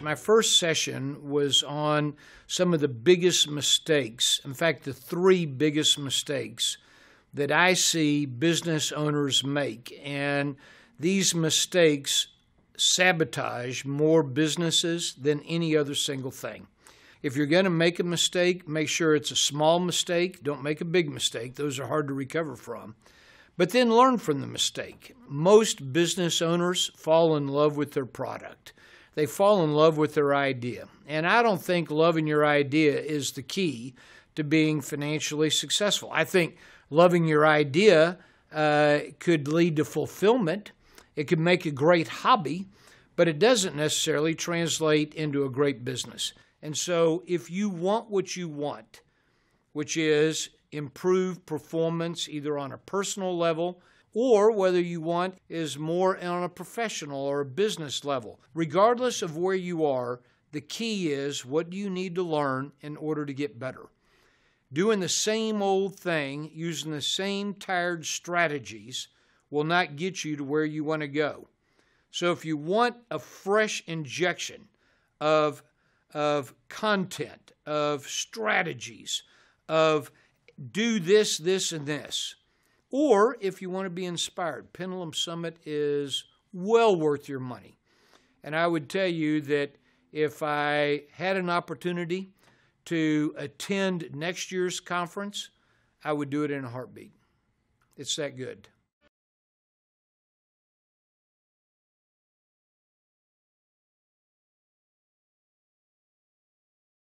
My first session was on some of the biggest mistakes, in fact, the three biggest mistakes that I see business owners make. And these mistakes sabotage more businesses than any other single thing. If you're going to make a mistake, make sure it's a small mistake. Don't make a big mistake, those are hard to recover from. But then learn from the mistake. Most business owners fall in love with their product they fall in love with their idea. And I don't think loving your idea is the key to being financially successful. I think loving your idea uh, could lead to fulfillment, it could make a great hobby, but it doesn't necessarily translate into a great business. And so, if you want what you want, which is improved performance either on a personal level or whether you want is more on a professional or a business level. Regardless of where you are, the key is what do you need to learn in order to get better. Doing the same old thing, using the same tired strategies, will not get you to where you want to go. So, if you want a fresh injection of, of content, of strategies, of do this, this, and this, or if you want to be inspired, Pendulum Summit is well worth your money. And I would tell you that if I had an opportunity to attend next year's conference, I would do it in a heartbeat. It's that good.